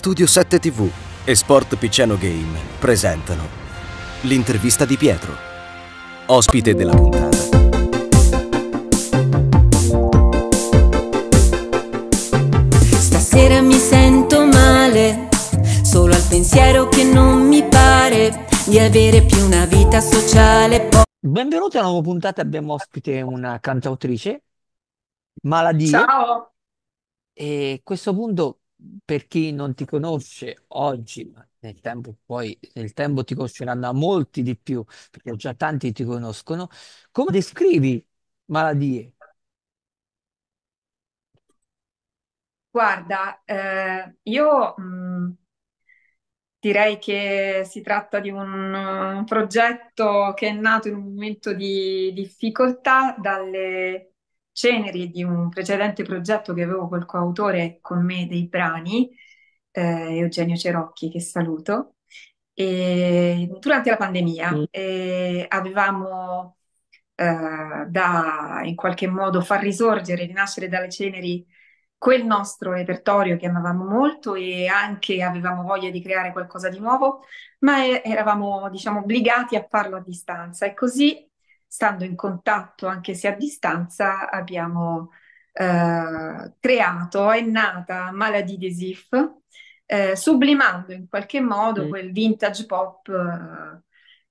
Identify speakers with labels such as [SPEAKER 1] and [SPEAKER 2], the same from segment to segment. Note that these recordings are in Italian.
[SPEAKER 1] Studio 7 TV e Sport Picciano Game presentano l'intervista di Pietro, ospite della puntata. Stasera mi sento male, solo al pensiero
[SPEAKER 2] che non mi pare di avere più una vita sociale. Benvenuti a una nuova puntata, abbiamo ospite una cantautrice, Maladia. Ciao! E a questo punto per chi non ti conosce oggi, ma nel tempo poi nel tempo ti conosceranno molti di più, perché già tanti ti conoscono, come descrivi malattie?
[SPEAKER 3] Guarda, eh, io mh, mm, direi che si tratta di un, un uh, progetto che è nato in un momento di difficoltà dalle ceneri di un precedente progetto che avevo col coautore con me dei brani, eh, Eugenio Cerocchi, che saluto, e durante la pandemia eh, avevamo eh, da in qualche modo far risorgere, rinascere dalle ceneri quel nostro repertorio che amavamo molto e anche avevamo voglia di creare qualcosa di nuovo, ma eh, eravamo diciamo obbligati a farlo a distanza e così stando in contatto anche se a distanza, abbiamo eh, creato, è nata Maladie des If, eh, sublimando in qualche modo mm. quel vintage pop eh,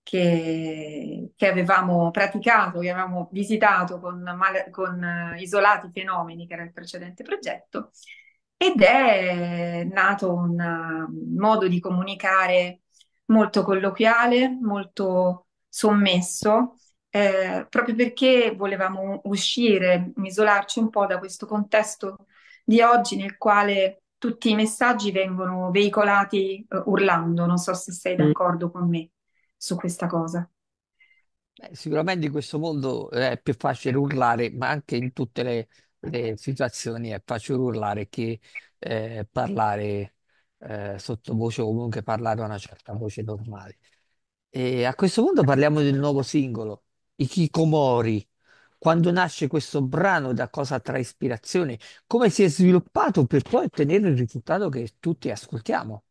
[SPEAKER 3] che, che, avevamo praticato, che avevamo visitato con, con eh, Isolati Fenomeni, che era il precedente progetto, ed è nato un eh, modo di comunicare molto colloquiale, molto sommesso, eh, proprio perché volevamo uscire, isolarci un po' da questo contesto di oggi nel quale tutti i messaggi vengono veicolati eh, urlando. Non so se sei mm. d'accordo con me su questa cosa.
[SPEAKER 2] Beh, sicuramente in questo mondo eh, è più facile urlare, ma anche in tutte le, le situazioni è facile urlare che eh, parlare eh, sottovoce o comunque parlare a una certa voce normale. E a questo punto parliamo del nuovo singolo i Kikomori. Quando nasce questo brano, da cosa trae ispirazione, come si è sviluppato per poi ottenere il risultato che tutti ascoltiamo.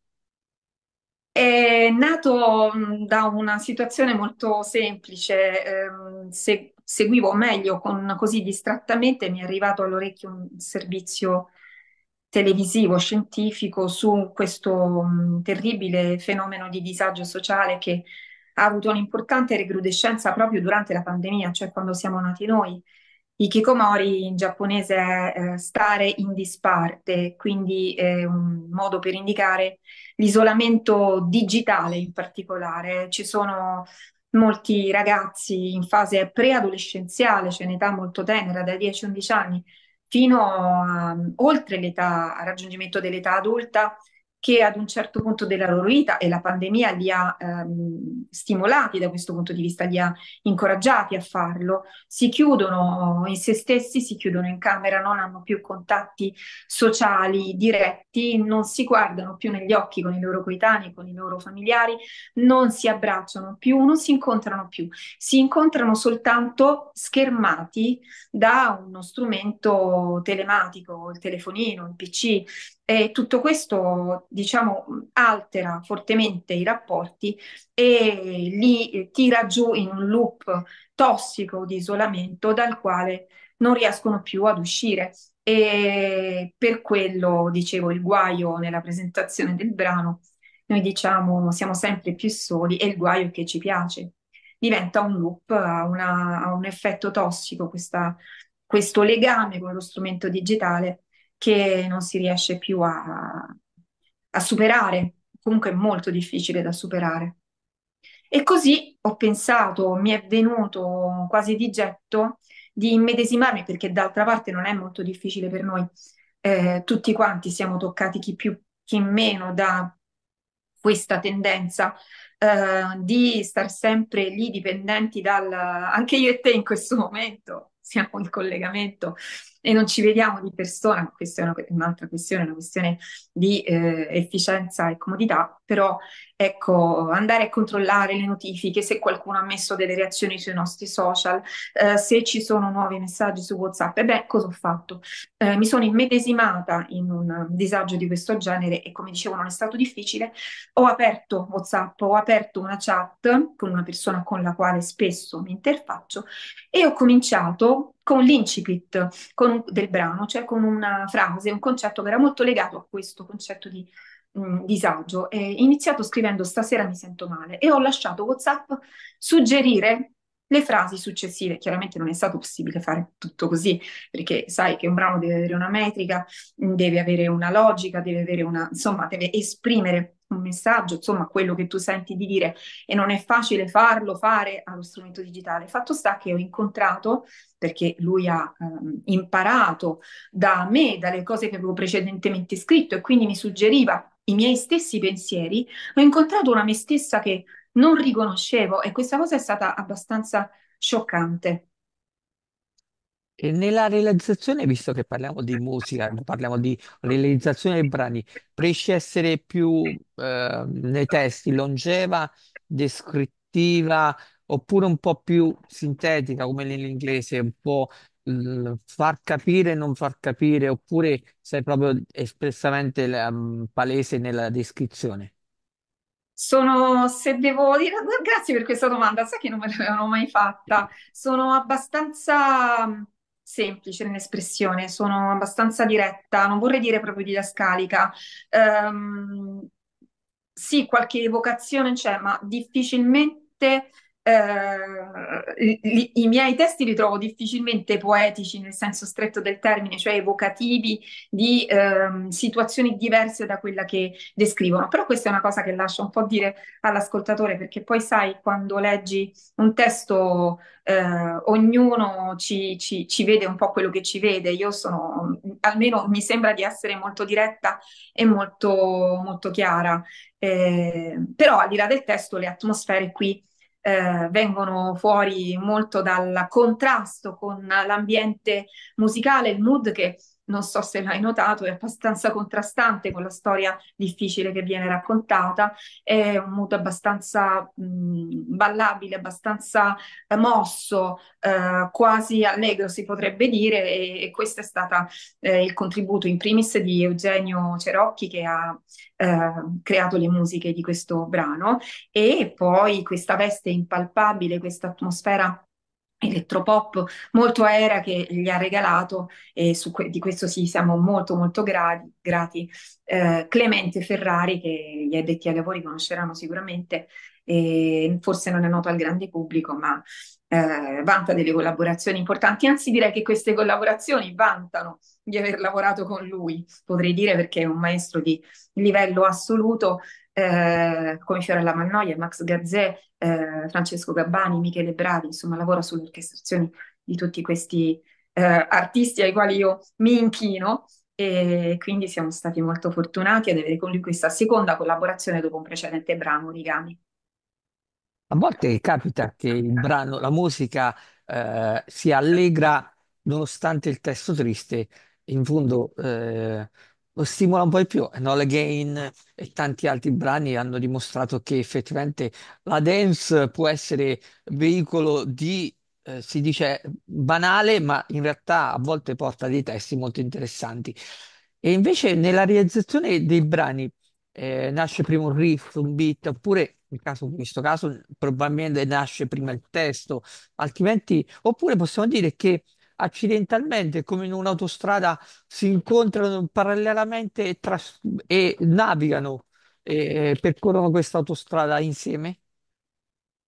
[SPEAKER 3] È nato mm, da una situazione molto semplice, ehm, se, seguivo meglio con, così distrattamente, mi è arrivato all'orecchio un servizio televisivo scientifico su questo mm, terribile fenomeno di disagio sociale che ha avuto un'importante recrudescenza proprio durante la pandemia, cioè quando siamo nati noi. Ikikomori in giapponese è eh, stare in disparte, quindi è un modo per indicare l'isolamento digitale in particolare. Ci sono molti ragazzi in fase preadolescenziale, cioè in età molto tenera, dai 10-11 anni, fino a oltre l'età, al raggiungimento dell'età adulta, che ad un certo punto della loro vita, e la pandemia li ha ehm, stimolati da questo punto di vista, li ha incoraggiati a farlo, si chiudono in se stessi, si chiudono in camera, non hanno più contatti sociali diretti, non si guardano più negli occhi con i loro coetanei, con i loro familiari, non si abbracciano più, non si incontrano più, si incontrano soltanto schermati da uno strumento telematico, il telefonino, il PC, e tutto questo, diciamo, altera fortemente i rapporti e li eh, tira giù in un loop tossico di isolamento dal quale non riescono più ad uscire. E per quello, dicevo, il guaio nella presentazione del brano, noi diciamo siamo sempre più soli e il guaio che ci piace. Diventa un loop, ha, una, ha un effetto tossico questa, questo legame con lo strumento digitale che non si riesce più a, a superare, comunque è molto difficile da superare. E così ho pensato, mi è venuto quasi di getto di immedesimarmi, perché d'altra parte non è molto difficile per noi, eh, tutti quanti siamo toccati chi più chi meno da questa tendenza eh, di star sempre lì dipendenti dal, anche io e te in questo momento, siamo in collegamento e non ci vediamo di persona, questa è una, un'altra questione, una questione di eh, efficienza e comodità, però ecco, andare a controllare le notifiche, se qualcuno ha messo delle reazioni sui nostri social, eh, se ci sono nuovi messaggi su WhatsApp, e beh, cosa ho fatto? Eh, mi sono immedesimata in un disagio di questo genere e come dicevo non è stato difficile, ho aperto WhatsApp, ho aperto una chat con una persona con la quale spesso mi interfaccio e ho cominciato con l'incipit con, del brano, cioè con una frase, un concetto che era molto legato a questo concetto di mm, disagio. E iniziato scrivendo stasera mi sento male e ho lasciato WhatsApp suggerire le frasi successive, chiaramente non è stato possibile fare tutto così, perché sai che un brano deve avere una metrica, deve avere una logica, deve avere una, insomma, deve esprimere un messaggio, insomma, quello che tu senti di dire e non è facile farlo fare allo strumento digitale. Fatto sta che ho incontrato, perché lui ha ehm, imparato da me, dalle cose che avevo precedentemente scritto e quindi mi suggeriva i miei stessi pensieri, ho incontrato una me stessa che non riconoscevo e questa cosa è stata abbastanza scioccante.
[SPEAKER 2] E nella realizzazione, visto che parliamo di musica, parliamo di realizzazione dei brani, riesci a essere più eh, nei testi longeva, descrittiva oppure un po' più sintetica come nell'inglese, un po' mm, far capire e non far capire, oppure sei proprio espressamente um, palese nella descrizione?
[SPEAKER 3] Sono, se devo dire, grazie per questa domanda, sai che non me l'avevano mai fatta. Sono abbastanza mm, semplice nell'espressione, sono abbastanza diretta, non vorrei dire proprio didascalica. Um, sì, qualche evocazione c'è, ma difficilmente eh, i, i, miei testi li trovo difficilmente poetici nel senso stretto del termine, cioè evocativi di eh, situazioni diverse da quella che descrivono. Però questa è una cosa che lascio un po' dire all'ascoltatore, perché poi sai, quando leggi un testo, eh, ognuno ci, ci, ci vede un po' quello che ci vede. Io sono, almeno mi sembra di essere molto diretta e molto, molto chiara. Eh, però al di là del testo, le atmosfere qui eh, vengono fuori molto dal contrasto con l'ambiente musicale, il mood che non so se l'hai notato, è abbastanza contrastante con la storia difficile che viene raccontata, è un mood abbastanza mh, mm, ballabile, abbastanza eh, mosso, eh, quasi allegro si potrebbe dire e, e questo è stato eh, il contributo in primis di Eugenio Cerocchi che ha eh, creato le musiche di questo brano e poi questa veste impalpabile, questa atmosfera elettropop molto aerea che gli ha regalato e que- di questo sì siamo molto molto gradi, grati eh, Clemente Ferrari che gli addetti ai lavori conosceranno sicuramente eh, forse non è noto al grande pubblico ma eh, vanta delle collaborazioni importanti anzi direi che queste collaborazioni vantano di aver lavorato con lui potrei dire perché è un maestro di livello assoluto eh, come Fiorella Mannoia, Max Gazzè, eh, Francesco Gabbani, Michele Bravi, insomma lavora sulle orchestrazioni di tutti questi eh, artisti ai quali io mi inchino e quindi siamo stati molto fortunati ad avere con lui questa seconda collaborazione dopo un precedente brano, Origami.
[SPEAKER 2] A volte capita che il brano, la musica eh, sia allegra nonostante il testo triste, in fondo eh, lo stimola un po' di più. E Noel Again e tanti altri brani hanno dimostrato che effettivamente la dance può essere veicolo di, eh, si dice, banale, ma in realtà a volte porta dei testi molto interessanti. E invece nella realizzazione dei brani eh, nasce prima un riff, un beat, oppure in, caso, in questo caso probabilmente nasce prima il testo, altrimenti, oppure possiamo dire che accidentalmente, come in un'autostrada, si incontrano parallelamente e, e navigano eh, e percorrono questa autostrada insieme?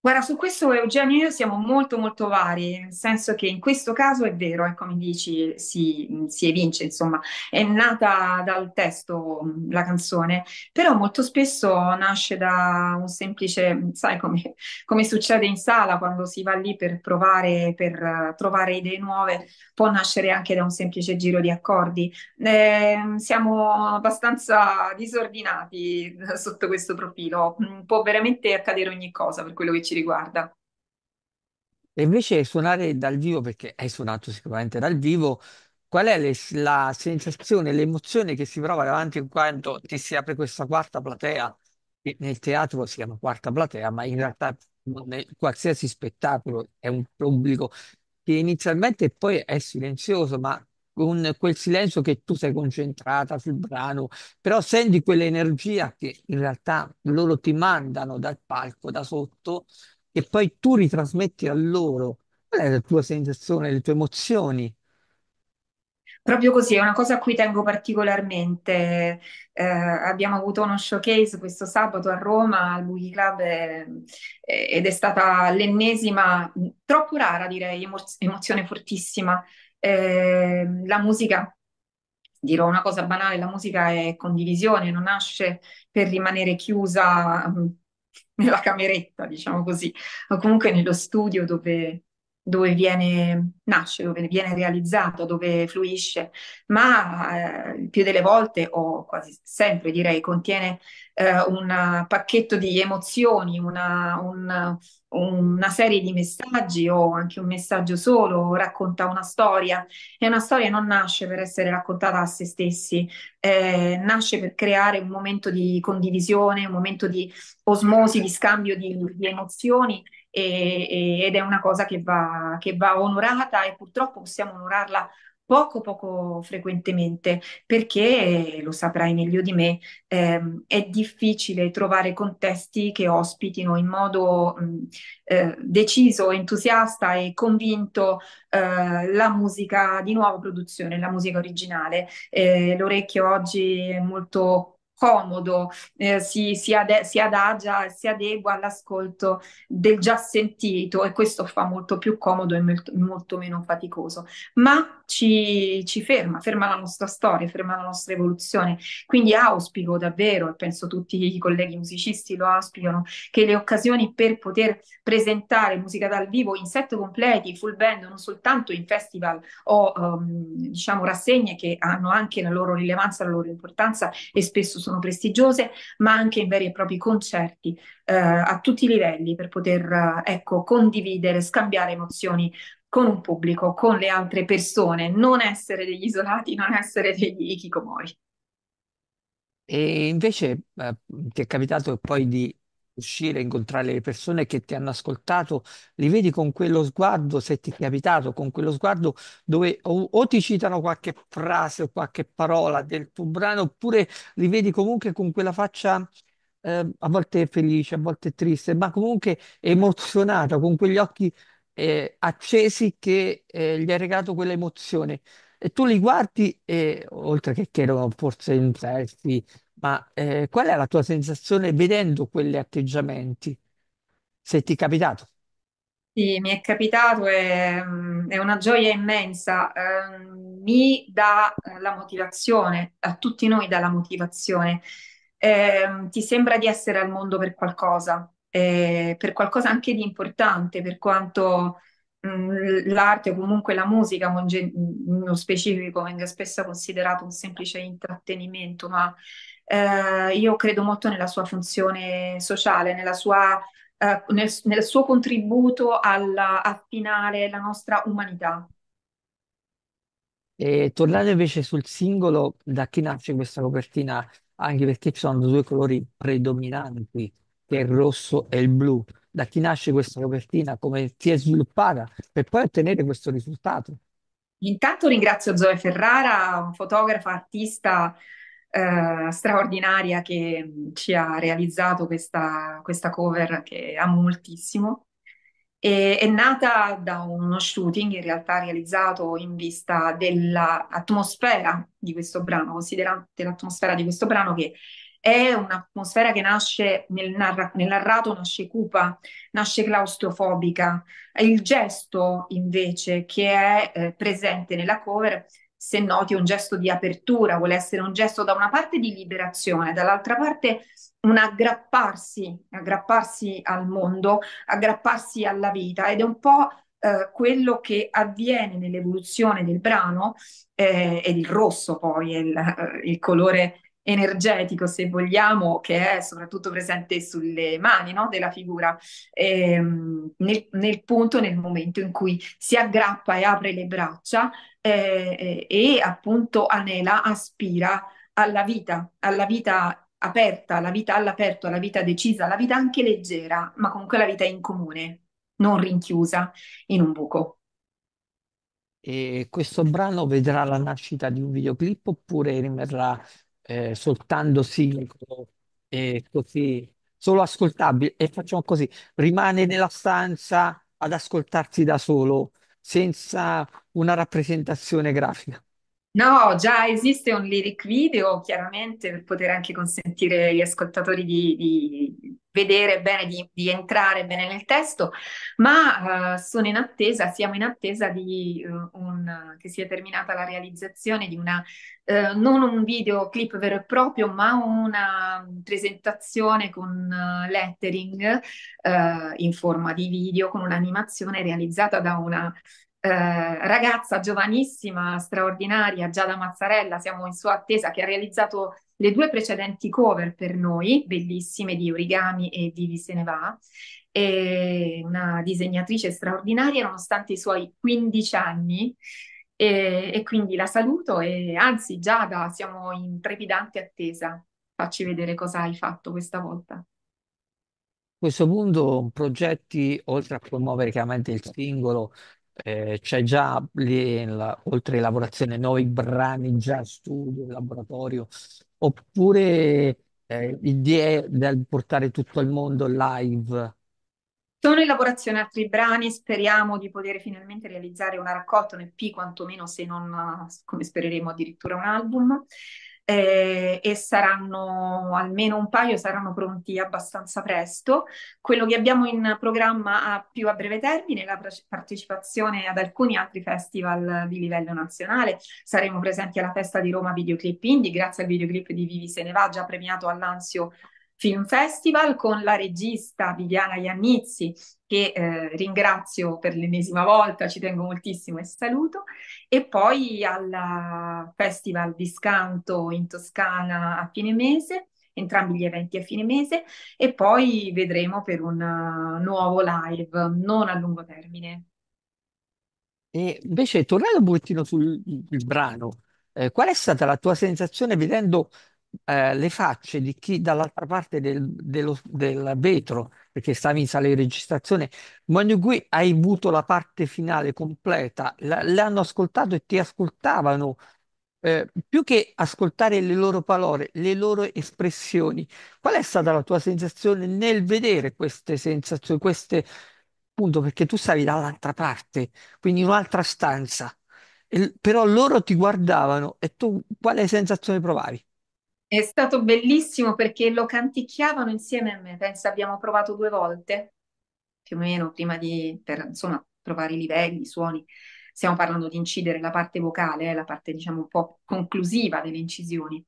[SPEAKER 3] Guarda, su questo Eugenio e io siamo molto molto vari, nel senso che in questo caso è vero, è come ecco, dici, si, si evince, insomma, è nata dal testo la canzone, però molto spesso nasce da un semplice, sai come, come succede in sala quando si va lì per provare, per eh, trovare idee nuove, può nascere anche da un semplice giro di accordi. Eh, siamo abbastanza disordinati eh, sotto questo profilo, può veramente accadere ogni cosa per quello che ci ci riguarda.
[SPEAKER 2] E invece suonare dal vivo, perché hai suonato sicuramente dal vivo, qual è le- la sensazione, l'emozione che si prova davanti quando ti si apre questa quarta platea, nel teatro si chiama quarta platea, ma in realtà nel qualsiasi spettacolo è un pubblico che inizialmente poi è silenzioso, ma con quel silenzio che tu sei concentrata sul brano, però senti quell'energia che in realtà loro ti mandano dal palco, da sotto, e poi tu ritrasmetti a loro. Qual è la tua sensazione, le tue emozioni?
[SPEAKER 3] Proprio così, è una cosa a cui tengo particolarmente. Eh, abbiamo avuto uno showcase questo sabato a Roma al Boogie Club eh, ed è stata l'ennesima, troppo rara direi, emozione fortissima eh, la musica, dirò una cosa banale, la musica è condivisione, non nasce per rimanere chiusa mm, nella cameretta, diciamo così, o comunque nello studio dove dove viene, nasce, dove viene realizzato, dove fluisce, ma eh, più delle volte o quasi sempre direi contiene eh, un pacchetto di emozioni, una, un, una, serie di messaggi o anche un messaggio solo, racconta una storia e una storia non nasce per essere raccontata a se stessi, eh, nasce per creare un momento di condivisione, un momento di osmosi, di scambio di, di emozioni e, e, ed è una cosa che va, che va onorata e purtroppo possiamo onorarla poco poco frequentemente perché lo saprai meglio di me ehm, è difficile trovare contesti che ospitino in modo mh, mm, eh, deciso entusiasta e convinto eh, la musica di nuova produzione la musica originale eh, l'orecchio oggi è molto comodo, eh, si, si, ade- si, adagia, si adegua all'ascolto del già sentito e questo fa molto più comodo e molto, molto meno faticoso. Ma ci, ci ferma, ferma la nostra storia, ferma la nostra evoluzione. Quindi auspico davvero, e penso tutti i colleghi musicisti lo auspicano, che le occasioni per poter presentare musica dal vivo in set completi, full band, non soltanto in festival o um, diciamo rassegne che hanno anche la loro rilevanza, la loro importanza e spesso sono prestigiose, ma anche in veri e propri concerti eh, a tutti i livelli per poter eh, ecco, condividere, scambiare emozioni con un pubblico, con le altre persone, non essere degli isolati, non essere degli hikikomori.
[SPEAKER 2] E invece eh, ti è capitato poi di uscire, incontrare le persone che ti hanno ascoltato, li vedi con quello sguardo, se ti è capitato, con quello sguardo dove o, o ti citano qualche frase o qualche parola del tuo brano, oppure li vedi comunque con quella faccia eh, a volte felice, a volte triste, ma comunque emozionata, con quegli occhi eh, accesi che eh, gli ha regato quell'emozione. E tu li guardi e, oltre che che erano forse in selfie, ma eh, qual è la tua sensazione vedendo quegli atteggiamenti? Se ti è capitato?
[SPEAKER 3] Sì, mi è capitato, è, mm, è una gioia immensa, ehm, mi dà eh, la motivazione, a tutti noi dà la motivazione. Ehm, ti sembra di essere al mondo per qualcosa, eh, per qualcosa anche di importante, per quanto mh, mm, l'arte o comunque la musica, nello specifico, venga spesso considerato un semplice intrattenimento, ma eh, io credo molto nella sua funzione sociale, nella sua, eh, nel, nel, suo contributo alla, a affinare la nostra umanità.
[SPEAKER 2] E tornando invece sul singolo, da chi nasce questa copertina? Anche perché ci sono due colori predominanti che è il rosso e il blu. Da chi nasce questa copertina? Come si è sviluppata per poi ottenere questo risultato?
[SPEAKER 3] Intanto ringrazio Zoe Ferrara, fotografa, artista eh, straordinaria che mm, ci ha realizzato questa, questa cover che amo moltissimo. E, è nata da uno shooting in realtà realizzato in vista dell'atmosfera di questo brano, considerate l'atmosfera di questo brano che è un'atmosfera che nasce nel, narra- nel narrato, nasce cupa, nasce claustrofobica. Il gesto invece che è eh, presente nella cover se noti un gesto di apertura, vuole essere un gesto da una parte di liberazione, dall'altra parte un aggrapparsi, aggrapparsi al mondo, aggrapparsi alla vita ed è un po' eh, quello che avviene nell'evoluzione del brano eh, ed il rosso poi è il, eh, il colore energetico, se vogliamo, che è soprattutto presente sulle mani no? della figura, ehm, nel, nel, punto, nel momento in cui si aggrappa e apre le braccia eh, eh, e appunto anela, aspira alla vita, alla vita aperta, alla vita all'aperto, alla vita decisa, alla vita anche leggera, ma comunque la vita in comune, non rinchiusa in un buco.
[SPEAKER 2] E questo brano vedrà la nascita di un videoclip oppure rimarrà eh, soltanto sincrono e così, solo ascoltabile. E facciamo così, rimane nella stanza ad ascoltarsi da solo, senza una rappresentazione grafica.
[SPEAKER 3] No, già esiste un lyric video, chiaramente, per poter anche consentire agli ascoltatori di, di vedere bene, di, di, entrare bene nel testo, ma uh, sono in attesa, siamo in attesa di uh, un, che sia terminata la realizzazione di una, uh, non un videoclip vero e proprio, ma una presentazione con lettering in forma di video, con un'animazione realizzata da una eh, ragazza giovanissima, straordinaria, Giada Mazzarella, siamo in sua attesa, che ha realizzato le due precedenti cover per noi, bellissime, di Origami e di se ne va, è una disegnatrice straordinaria nonostante i suoi 15 anni e, e, quindi la saluto e anzi Giada siamo in trepidante attesa. Facci vedere cosa hai fatto questa volta. A
[SPEAKER 2] questo punto progetti, oltre a promuovere chiaramente il singolo, eh, c'è già lì, la- oltre lavorazione, noi brani già in studio, in laboratorio, oppure eh, idee del portare tutto il mondo live.
[SPEAKER 3] Sono in lavorazione altri brani, speriamo di poter finalmente realizzare una raccolta, un EP, quantomeno se non, come spereremo, addirittura un album eh, e saranno almeno un paio saranno pronti abbastanza presto. Quello che abbiamo in programma a più a breve termine è la pre- partecipazione ad alcuni altri festival di livello nazionale. Saremo presenti alla festa di Roma Videoclip Indie, grazie al videoclip di Vivi Se ne va, già premiato all'Anzio Film Festival con la regista Viviana Iannizzi, che eh, ringrazio per l'ennesima volta, ci tengo moltissimo e saluto, e poi al eh, Festival di Scanto in Toscana a fine mese, entrambi gli eventi a fine mese, e poi vedremo per un eh, nuovo live, non a lungo termine.
[SPEAKER 2] E invece, tornando un pochettino sul brano, eh, qual è stata la tua sensazione vedendo eh, le facce di chi dall'altra parte del, dello, del vetro, perché stavi in sala di registrazione, Monugui hai avuto la parte finale completa, la, le hanno ascoltato e ti ascoltavano. Eh, più che ascoltare le loro parole, le loro espressioni, qual è stata la tua sensazione nel vedere queste sensazioni, queste appunto perché tu stavi dall'altra parte, quindi in un'altra stanza, e, però loro ti guardavano e tu quale sensazione provavi?
[SPEAKER 3] È stato bellissimo perché lo canticchiavano insieme a me, pensa abbiamo provato due volte, più o meno prima di, per, insomma, provare i livelli, i suoni. Stiamo parlando di incidere la parte vocale, eh, la parte diciamo un po' conclusiva delle incisioni.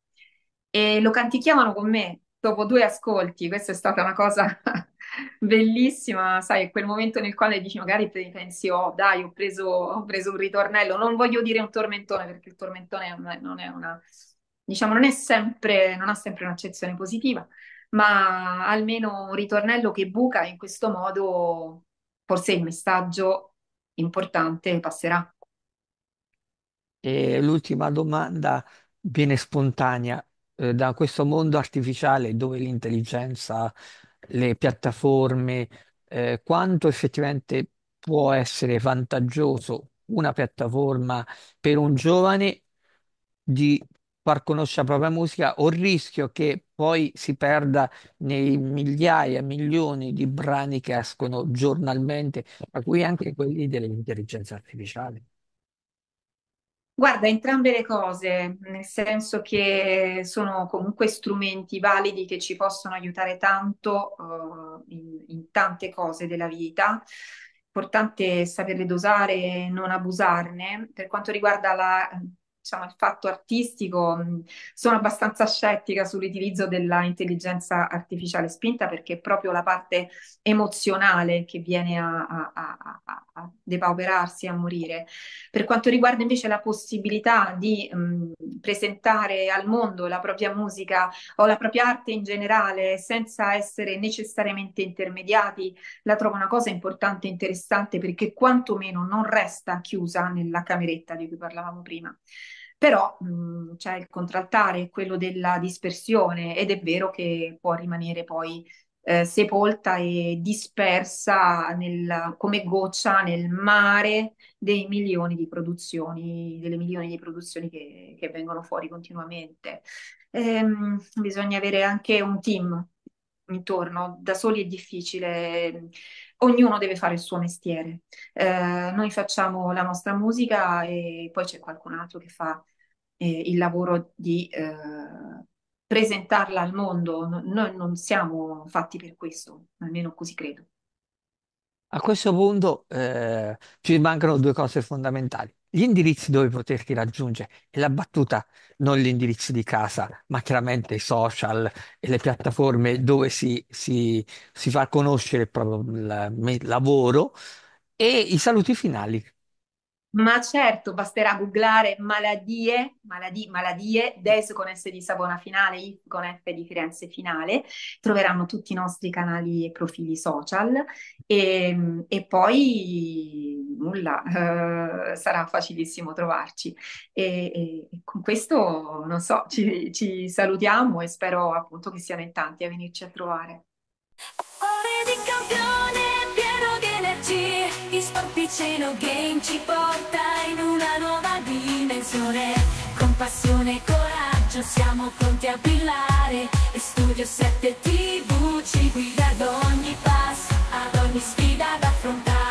[SPEAKER 3] E lo canticchiavano con me dopo due ascolti, questa è stata una cosa bellissima, sai, quel momento nel quale dici magari pensi, oh dai, ho preso, ho preso un ritornello, non voglio dire un tormentone perché il tormentone non è una diciamo, non, sempre, non ha sempre un'accezione positiva, ma almeno un ritornello che buca in questo modo forse il messaggio importante passerà.
[SPEAKER 2] E l'ultima domanda viene spontanea eh, da questo mondo artificiale dove l'intelligenza, le piattaforme, eh, quanto effettivamente può essere vantaggioso una piattaforma per un giovane di far conoscere la propria musica o il rischio che poi si perda nei migliaia, milioni di brani che escono giornalmente, tra cui anche quelli dell'intelligenza artificiale.
[SPEAKER 3] Guarda, entrambe le cose, nel senso che sono comunque strumenti validi che ci possono aiutare tanto, eh, in, in tante cose della vita importante saperle dosare e non abusarne. Per quanto riguarda la diciamo, il fatto artistico, sono abbastanza scettica sull'utilizzo dell'intelligenza artificiale spinta perché è proprio la parte emozionale che viene a, a, a, a depauperarsi, a morire. Per quanto riguarda invece la possibilità di mh, presentare al mondo la propria musica o la propria arte in generale senza essere necessariamente intermediati, la trovo una cosa importante e interessante perché quantomeno non resta chiusa nella cameretta di cui parlavamo prima però mh, mm, c'è cioè, il contraltare, quello della dispersione ed è vero che può rimanere poi eh, sepolta e dispersa nel, come goccia nel mare dei milioni di produzioni, delle milioni di produzioni che, che vengono fuori continuamente. Ehm, bisogna avere anche un team intorno, da soli è difficile, ognuno deve fare il suo mestiere. Eh, noi facciamo la nostra musica e poi c'è qualcun altro che fa eh, il lavoro di eh, presentarla al mondo. No, noi non siamo fatti per questo, almeno così credo.
[SPEAKER 2] A questo punto eh, ci mancano due cose fondamentali. Gli indirizzi dove poterti raggiungere e la battuta, non gli indirizzi di casa, ma chiaramente i social e le piattaforme dove si, si, si fa conoscere il proprio il lavoro e i saluti finali
[SPEAKER 3] ma certo, basterà googlare maladie, maladie, maladie, DES con S di Savona finale, I con F di Firenze finale, troveranno tutti i nostri canali e profili social e, ehm, e poi nulla, eh, sarà facilissimo trovarci. E, e, con questo, non so, ci, ci salutiamo e spero appunto che siano in tanti a venirci a trovare.
[SPEAKER 1] Cuore di campione! Sport Game ci porta in una nuova dimensione Con passione e coraggio siamo pronti a brillare E Studio 7 TV ci guida ad ogni passo Ad ogni sfida da affrontare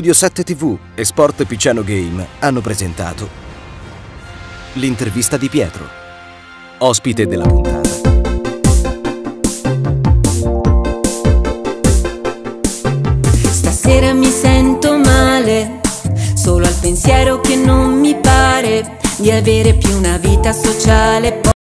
[SPEAKER 1] Studio 7 TV e Sport Picciano Game hanno presentato l'intervista di Pietro, ospite della puntata. Stasera mi sento male, solo al pensiero che non mi pare di avere più una vita sociale.